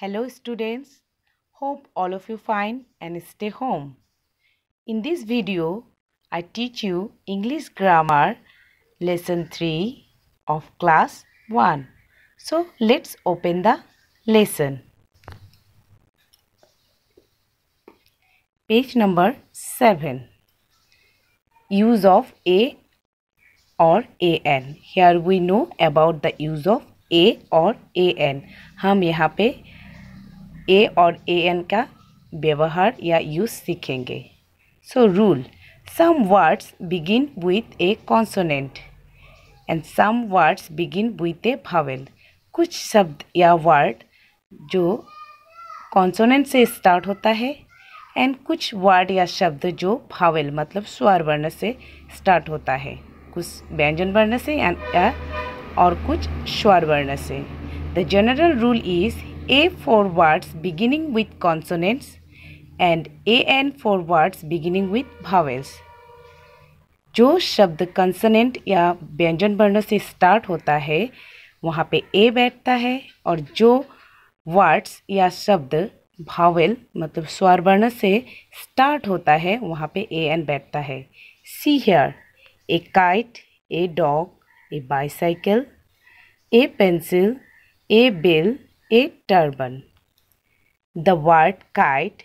Hello students, hope all of you fine and stay home. In this video, I teach you English grammar lesson 3 of class 1. So let's open the lesson. Page number 7. Use of a or an. Here we know about the use of a or an. An yaha pe a और a an का व्यवहार या use सीखेंगे so rule some words begin with a consonant and some words begin with a vowel कुछ शब्द या word जो consonant से स्टार्ट होता है एंड कुछ वर्ड या शब्द जो भावेल मतलब स्वर वर्ण से स्टार्ट होता है कुछ व्यंजन वर्ण से या और कुछ स्वर वर्ण से the general rule is A for words beginning with consonants and AN for words beginning with vowels. जो शब्द कंसनेंट या व्यंजन वर्ण से स्टार्ट होता है वहाँ पे ए बैठता है और जो वर्ड्स या शब्द भावेल मतलब स्वर वर्ण से स्टार्ट होता है वहाँ पे ए एन बैठता है see here a kite a dog a bicycle a pencil a bill a turban. The word kite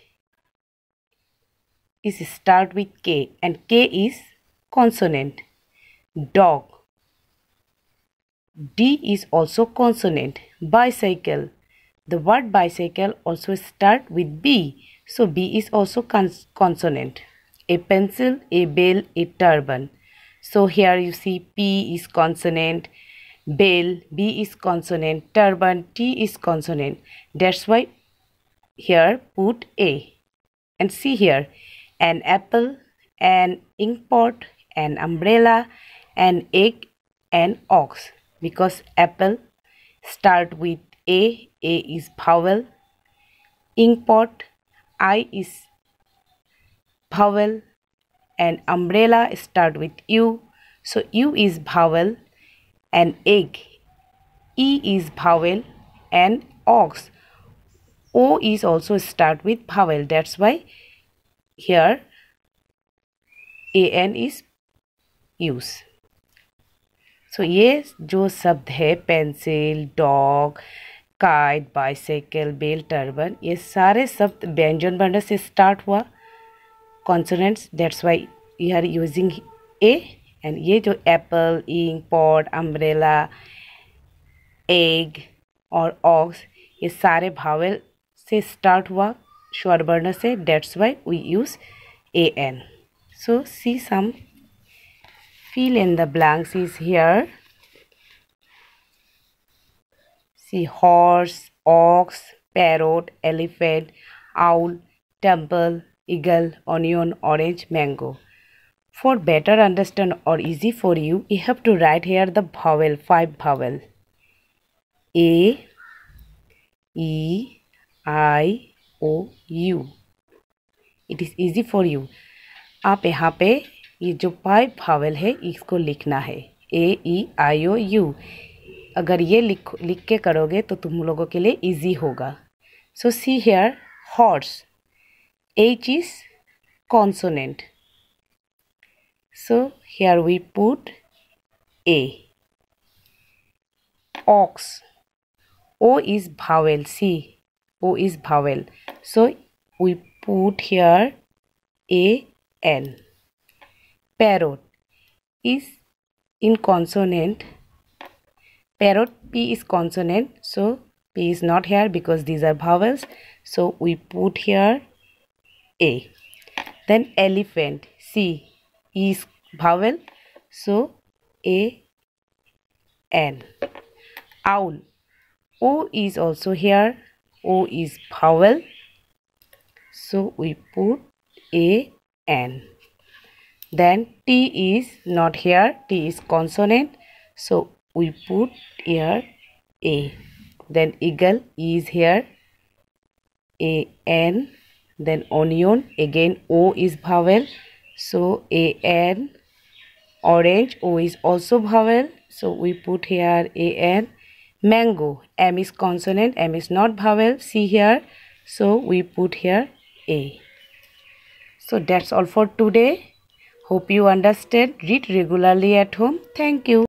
is start with K and K is consonant. Dog. D is also consonant. Bicycle. The word bicycle also start with B. So B is also cons consonant. A pencil, a bell, a turban. So here you see P is consonant, bell b is consonant turban t is consonant that's why here put a and see here an apple an inkpot an umbrella an egg an ox because apple start with a a is vowel inkpot i is vowel and umbrella start with u so u is vowel an egg. E is vowel and ox. O is also start with vowel. That's why here an is use so so, ये जो शब्द है pencil dog kite bicycle bell turban ये सारे शब्द व्यंजन वर्ण से स्टार्ट हुआ consonants that's why you are using a and ये जो apple ink pot umbrella egg और ऑक्स ये सारे भावल से स्टार्ट हुआ श्वरबर्ण से that's why we use a an so see some fill in the blanks is here see horse ox parrot elephant owl temple eagle onion orange mango For better understand or easy for you, you have to write here the vowel, five vowel. A, E, I, O, U. It is easy for you. आप यहाँ पे ये जो five भावल है इसको लिखना है ए ई आई ओ you अगर ये लिख लिख के करोगे तो तुम लोगों के लिए इजी होगा so see here horse H is consonant So here we put A. Ox. O is vowel. C. O is vowel. So we put here A L. Parrot is in consonant. Parrot P is consonant. So P is not here because these are vowels. So we put here A. Then elephant C is vowel so a n owl o is also here o is vowel so we put a n then t is not here t is consonant so we put here a then eagle is here a n then onion again o is vowel so an orange o is also vowel so we put here an mango m is consonant m is not vowel see here so we put here a so that's all for today hope you understand read regularly at home thank you